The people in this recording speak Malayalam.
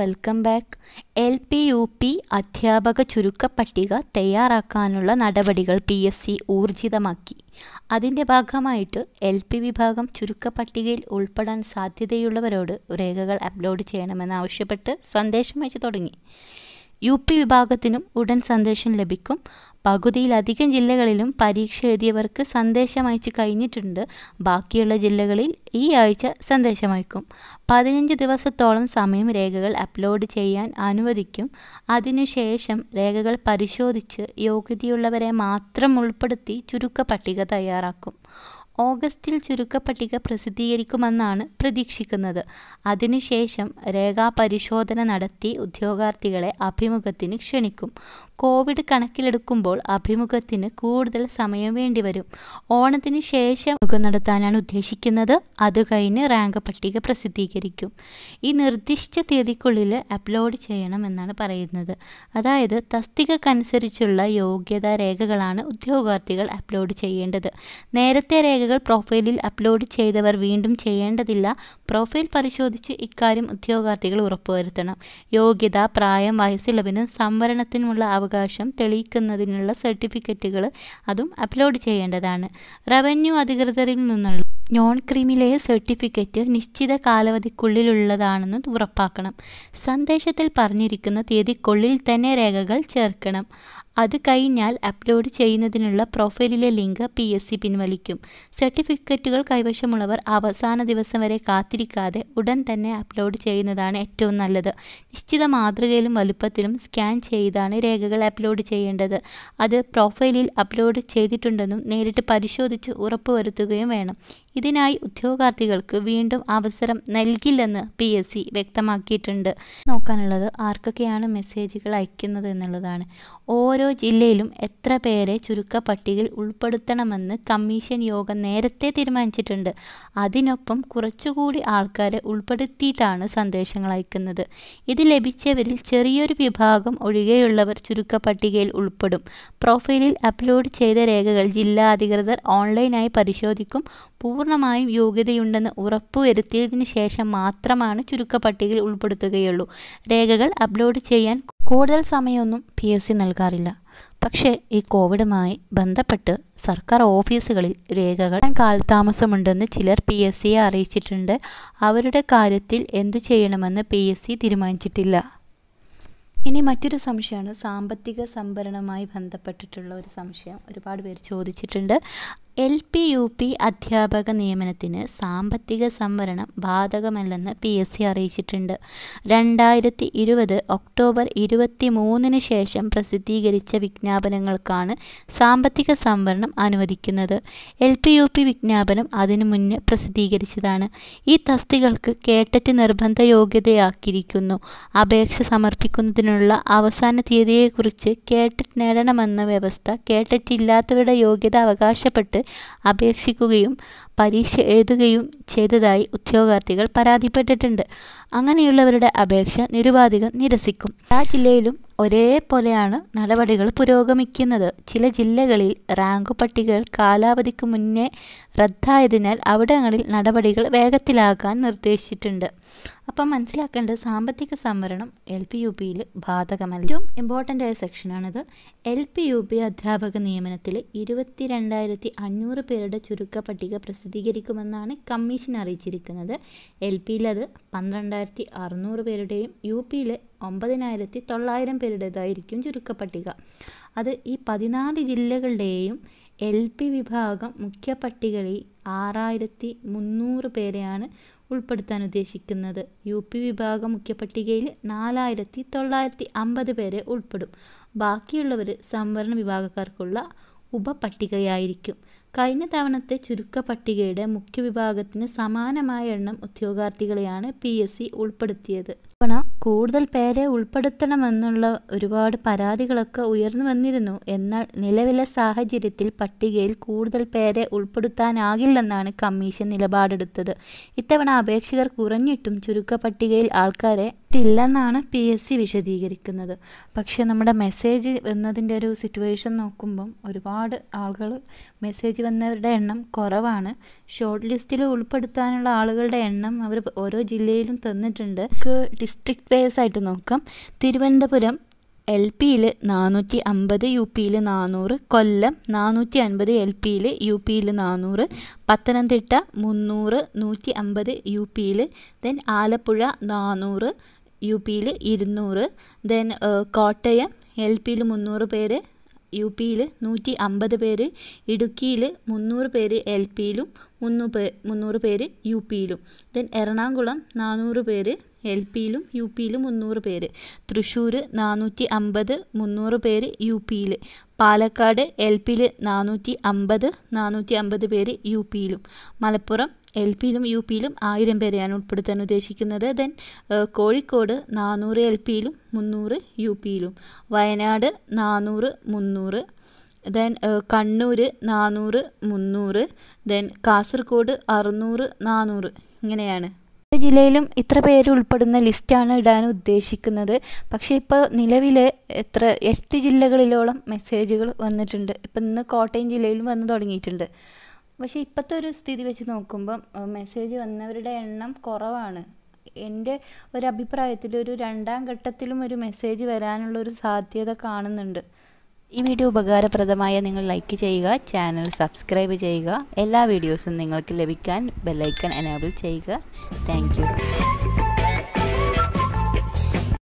welcome back L P U P അധ്യാപക ചുരുക്കപ്പട്ടിക തയ്യാറാക്കാനുള്ള നടപടികൾ പി എസ് സി ഊർജിതമാക്കി അതിൻ്റെ ഭാഗമായിട്ട് എൽ പി വിഭാഗം ചുരുക്കപ്പട്ടികയിൽ ഉൾപ്പെടാൻ സാധ്യതയുള്ളവരോട് രേഖകൾ അപ്ലോഡ് ചെയ്യണമെന്നാവശ്യപ്പെട്ട് സന്ദേശം അയച്ചു തുടങ്ങി യു പി വിഭാഗത്തിനും ഉടൻ സന്ദേശം ലഭിക്കും പകുതിയിലധികം ജില്ലകളിലും പരീക്ഷ എഴുതിയവർക്ക് സന്ദേശം അയച്ചു കഴിഞ്ഞിട്ടുണ്ട് ബാക്കിയുള്ള ജില്ലകളിൽ ഈ ആഴ്ച സന്ദേശം അയക്കും പതിനഞ്ച് ദിവസത്തോളം സമയം രേഖകൾ അപ്ലോഡ് ചെയ്യാൻ അനുവദിക്കും അതിനുശേഷം രേഖകൾ പരിശോധിച്ച് യോഗ്യതയുള്ളവരെ മാത്രം ഉൾപ്പെടുത്തി ചുരുക്ക പട്ടിക തയ്യാറാക്കും ഓഗസ്റ്റിൽ ചുരുക്കപ്പട്ടിക പ്രസിദ്ധീകരിക്കുമെന്നാണ് പ്രതീക്ഷിക്കുന്നത് അതിനുശേഷം രേഖാപരിശോധന നടത്തി ഉദ്യോഗാർത്ഥികളെ അഭിമുഖത്തിന് ക്ഷണിക്കും കോവിഡ് കണക്കിലെടുക്കുമ്പോൾ അഭിമുഖത്തിന് കൂടുതൽ സമയം വേണ്ടിവരും ഓണത്തിന് ശേഷം അഭിമുഖം നടത്താനാണ് ഉദ്ദേശിക്കുന്നത് അത് കഴിഞ്ഞ് റാങ്ക് പട്ടിക പ്രസിദ്ധീകരിക്കും ഈ നിർദ്ദിഷ്ട തീയതിക്കുള്ളിൽ അപ്ലോഡ് ചെയ്യണമെന്നാണ് പറയുന്നത് അതായത് തസ്തികക്കനുസരിച്ചുള്ള യോഗ്യതാ രേഖകളാണ് ഉദ്യോഗാർത്ഥികൾ അപ്ലോഡ് ചെയ്യേണ്ടത് നേരത്തെ രേഖകൾ പ്രൊഫൈലിൽ അപ്ലോഡ് ചെയ്തവർ വീണ്ടും ചെയ്യേണ്ടതില്ല പ്രൊഫൈൽ പരിശോധിച്ച് ഇക്കാര്യം ഉദ്യോഗാർത്ഥികൾ ഉറപ്പുവരുത്തണം യോഗ്യത പ്രായം വയസ്സിളവിനും സംവരണത്തിനുമുള്ള അവകാശം തെളിയിക്കുന്നതിനുള്ള സർട്ടിഫിക്കറ്റുകൾ അതും അപ്ലോഡ് ചെയ്യേണ്ടതാണ് റവന്യൂ അധികൃതരിൽ നിന്നുള്ള നോൺ ക്രിമിലെ സർട്ടിഫിക്കറ്റ് നിശ്ചിത കാലാവധിക്കുള്ളിലുള്ളതാണെന്ന് ഉറപ്പാക്കണം സന്ദേശത്തിൽ പറഞ്ഞിരിക്കുന്ന തീയതിക്കുള്ളിൽ തന്നെ രേഖകൾ ചേർക്കണം അത് കഴിഞ്ഞാൽ അപ്ലോഡ് ചെയ്യുന്നതിനുള്ള പ്രൊഫൈലിലെ ലിങ്ക് പി എസ് സി പിൻവലിക്കും സർട്ടിഫിക്കറ്റുകൾ കൈവശമുള്ളവർ അവസാന ദിവസം വരെ കാത്തിരിക്കാതെ ഉടൻ തന്നെ അപ്ലോഡ് ചെയ്യുന്നതാണ് ഏറ്റവും നല്ലത് നിശ്ചിത മാതൃകയിലും വലുപ്പത്തിലും സ്കാൻ ചെയ്താണ് രേഖകൾ അപ്ലോഡ് ചെയ്യേണ്ടത് അത് പ്രൊഫൈലിൽ അപ്ലോഡ് ചെയ്തിട്ടുണ്ടെന്നും നേരിട്ട് പരിശോധിച്ച് ഉറപ്പുവരുത്തുകയും വേണം ഇതിനായി ഉദ്യോഗാർത്ഥികൾക്ക് വീണ്ടും അവസരം നൽകില്ലെന്ന് പി എസ് സി വ്യക്തമാക്കിയിട്ടുണ്ട് നോക്കാനുള്ളത് ആർക്കൊക്കെയാണ് മെസ്സേജുകൾ അയക്കുന്നത് എന്നുള്ളതാണ് ഓരോ ജില്ലയിലും എത്ര പേരെ ചുരുക്ക പട്ടികയിൽ ഉൾപ്പെടുത്തണമെന്ന് കമ്മീഷൻ യോഗം നേരത്തെ തീരുമാനിച്ചിട്ടുണ്ട് അതിനൊപ്പം കുറച്ചുകൂടി ആൾക്കാരെ ഉൾപ്പെടുത്തിയിട്ടാണ് സന്ദേശങ്ങൾ അയക്കുന്നത് ഇത് ലഭിച്ചവരിൽ ചെറിയൊരു വിഭാഗം ഒഴികെയുള്ളവർ ചുരുക്ക പട്ടികയിൽ ഉൾപ്പെടും പ്രൊഫൈലിൽ അപ്ലോഡ് ചെയ്ത രേഖകൾ ജില്ലാ അധികൃതർ ഓൺലൈനായി പരിശോധിക്കും പൂർണ്ണമായും യോഗ്യതയുണ്ടെന്ന് ഉറപ്പുവരുത്തിയതിന് ശേഷം മാത്രമാണ് ചുരുക്കപ്പട്ടികയിൽ ഉൾപ്പെടുത്തുകയുള്ളൂ രേഖകൾ അപ്ലോഡ് ചെയ്യാൻ കൂടുതൽ സമയമൊന്നും പി എസ് സി നൽകാറില്ല പക്ഷേ ഈ കോവിഡുമായി ബന്ധപ്പെട്ട് സർക്കാർ ഓഫീസുകളിൽ രേഖകൾ കാലതാമസമുണ്ടെന്ന് ചിലർ പി എസ് സിയെ അറിയിച്ചിട്ടുണ്ട് അവരുടെ കാര്യത്തിൽ എന്തു ചെയ്യണമെന്ന് പി എസ് സി തീരുമാനിച്ചിട്ടില്ല ഇനി മറ്റൊരു സംശയമാണ് സാമ്പത്തിക സംഭരണവുമായി ബന്ധപ്പെട്ടിട്ടുള്ള ഒരു സംശയം ഒരുപാട് പേര് ചോദിച്ചിട്ടുണ്ട് എൽ പി യു പി അധ്യാപക നിയമനത്തിന് സാമ്പത്തിക സംവരണം ബാധകമല്ലെന്ന് പി എസ് സി അറിയിച്ചിട്ടുണ്ട് രണ്ടായിരത്തി ഇരുപത് ഒക്ടോബർ ഇരുപത്തി മൂന്നിന് ശേഷം പ്രസിദ്ധീകരിച്ച വിജ്ഞാപനങ്ങൾക്കാണ് സാമ്പത്തിക സംവരണം അനുവദിക്കുന്നത് എൽ പി യു പി വിജ്ഞാപനം അതിനു മുന്നേ പ്രസിദ്ധീകരിച്ചതാണ് ഈ തസ്തികൾക്ക് കേട്ടറ്റ് നിർബന്ധ യോഗ്യതയാക്കിയിരിക്കുന്നു അപേക്ഷ സമർപ്പിക്കുന്നതിനുള്ള അവസാന തീയതിയെക്കുറിച്ച് കേട്ടറ്റ് നേടണമെന്ന വ്യവസ്ഥ കേട്ടറ്റില്ലാത്തവരുടെ യോഗ്യത അവകാശപ്പെട്ട് അപേക്ഷിക്കുകയും പരീക്ഷ എഴുതുകയും ചെയ്തതായി ഉദ്യോഗാർത്ഥികൾ പരാതിപ്പെട്ടിട്ടുണ്ട് അങ്ങനെയുള്ളവരുടെ അപേക്ഷ നിരുപാധികം നിരസിക്കും എല്ലാ ജില്ലയിലും ഒരേപോലെയാണ് നടപടികൾ പുരോഗമിക്കുന്നത് ചില ജില്ലകളിൽ റാങ്ക് പട്ടികകൾ കാലാവധിക്ക് മുന്നേ റദ്ദായതിനാൽ അവിടങ്ങളിൽ നടപടികൾ വേഗത്തിലാക്കാൻ നിർദ്ദേശിച്ചിട്ടുണ്ട് അപ്പം മനസ്സിലാക്കേണ്ടത് സാമ്പത്തിക സംവരണം എൽ പി യു പിയിൽ ബാധകമല്ല ഏറ്റവും ഇമ്പോർട്ടൻ്റ് ആയ സെക്ഷനാണിത് എൽ പി യു പി അധ്യാപക നിയമനത്തിൽ ഇരുപത്തി രണ്ടായിരത്തി അഞ്ഞൂറ് പേരുടെ ചുരുക്ക പട്ടിക പ്രസിദ്ധീകരിക്കുമെന്നാണ് കമ്മീഷൻ അറിയിച്ചിരിക്കുന്നത് എൽ പിയിലത് പന്ത്രണ്ടായിരത്തി അറുന്നൂറ് പേരുടെയും യു പിയിൽ ഒമ്പതിനായിരത്തി തൊള്ളായിരം പേരുടേതായിരിക്കും പട്ടിക അത് ഈ പതിനാല് ജില്ലകളുടെയും എൽ പി വിഭാഗം മുഖ്യ പട്ടികയിൽ ആറായിരത്തി മുന്നൂറ് പേരെയാണ് ഉൾപ്പെടുത്താൻ ഉദ്ദേശിക്കുന്നത് യു പി വിഭാഗം മുഖ്യപട്ടികയിൽ നാലായിരത്തി തൊള്ളായിരത്തി അമ്പത് പേരെ ഉൾപ്പെടും ബാക്കിയുള്ളവർ സംവരണ വിഭാഗക്കാർക്കുള്ള ഉപപട്ടികയായിരിക്കും കഴിഞ്ഞ തവണത്തെ ചുരുക്ക പട്ടികയുടെ മുഖ്യ വിഭാഗത്തിന് സമാനമായ എണ്ണം ഉദ്യോഗാർത്ഥികളെയാണ് പി എസ് സി ഉൾപ്പെടുത്തിയത് തവണ കൂടുതൽ പേരെ ഉൾപ്പെടുത്തണമെന്നുള്ള ഒരുപാട് പരാതികളൊക്കെ ഉയർന്നു വന്നിരുന്നു എന്നാൽ നിലവിലെ സാഹചര്യത്തിൽ പട്ടികയിൽ കൂടുതൽ പേരെ ഉൾപ്പെടുത്താനാകില്ലെന്നാണ് കമ്മീഷൻ നിലപാടെടുത്തത് ഇത്തവണ അപേക്ഷകർ കുറഞ്ഞിട്ടും ചുരുക്ക പട്ടികയിൽ ആൾക്കാരെ ഇല്ലെന്നാണ് പി എസ് സി വിശദീകരിക്കുന്നത് പക്ഷെ നമ്മുടെ മെസ്സേജ് വന്നതിൻ്റെ ഒരു സിറ്റുവേഷൻ നോക്കുമ്പം ഒരുപാട് ആളുകൾ മെസ്സേജ് വന്നവരുടെ എണ്ണം കുറവാണ് ഷോർട്ട് ലിസ്റ്റിൽ ഉൾപ്പെടുത്താനുള്ള ആളുകളുടെ എണ്ണം അവർ ഓരോ ജില്ലയിലും തന്നിട്ടുണ്ട് ഡിസ്ട്രിക്ട് വൈസ് ആയിട്ട് നോക്കാം തിരുവനന്തപുരം എൽ പിയിൽ നാനൂറ്റി അമ്പത് യു പിയിൽ നാനൂറ് കൊല്ലം നാനൂറ്റി അൻപത് എൽ പിയിൽ യു പിയിൽ നാനൂറ് പത്തനംതിട്ട മുന്നൂറ് നൂറ്റി അമ്പത് യു പിയിൽ ദെൻ ആലപ്പുഴ നാനൂറ് യു പിയിൽ ഇരുന്നൂറ് ദെൻ കോട്ടയം എൽ പിയിൽ മുന്നൂറ് പേര് യു പിയിൽ നൂറ്റി അമ്പത് പേര് ഇടുക്കിയിൽ മുന്നൂറ് പേര് എൽ പിയിലും മുന്നൂറ് പേ മുന്നൂറ് പേര് യു പിയിലും ദെൻ എറണാകുളം നാനൂറ് പേര് എൽ പിയിലും യു പിയിലും മുന്നൂറ് പേര് തൃശ്ശൂർ നാനൂറ്റി അമ്പത് മുന്നൂറ് പേര് യു പിയിൽ പാലക്കാട് എൽ പിയിൽ നാനൂറ്റി അമ്പത് നാനൂറ്റി അമ്പത് പേര് യു പിയിലും മലപ്പുറം എൽ പിയിലും യു പിയിലും ആയിരം പേരെയാണ് ഉൾപ്പെടുത്താൻ ഉദ്ദേശിക്കുന്നത് ദെൻ കോഴിക്കോട് നാനൂറ് എൽ പിയിലും മുന്നൂറ് യു പിയിലും വയനാട് നാനൂറ് മുന്നൂറ് ദെൻ കണ്ണൂർ നാനൂറ് മുന്നൂറ് ദെൻ കാസർഗോഡ് അറുന്നൂറ് നാനൂറ് ഇങ്ങനെയാണ് ഓരോ ജില്ലയിലും ഇത്ര പേര് ഉൾപ്പെടുന്ന ലിസ്റ്റാണ് ഇടാൻ ഉദ്ദേശിക്കുന്നത് പക്ഷേ ഇപ്പോൾ നിലവിൽ എത്ര എട്ട് ജില്ലകളിലോളം മെസ്സേജുകൾ വന്നിട്ടുണ്ട് ഇപ്പം ഇന്ന് കോട്ടയം ജില്ലയിലും വന്ന് തുടങ്ങിയിട്ടുണ്ട് പക്ഷേ ഇപ്പോഴത്തെ ഒരു സ്ഥിതി വെച്ച് നോക്കുമ്പം മെസ്സേജ് വന്നവരുടെ എണ്ണം കുറവാണ് എൻ്റെ ഒരു അഭിപ്രായത്തിൽ ഒരു രണ്ടാം ഘട്ടത്തിലും ഒരു മെസ്സേജ് വരാനുള്ള ഒരു സാധ്യത കാണുന്നുണ്ട് ഈ വീഡിയോ ഉപകാരപ്രദമായ നിങ്ങൾ ലൈക്ക് ചെയ്യുക ചാനൽ സബ്സ്ക്രൈബ് ചെയ്യുക എല്ലാ വീഡിയോസും നിങ്ങൾക്ക് ലഭിക്കാൻ ബെല്ലൈക്കൺ എനേബിൾ ചെയ്യുക താങ്ക്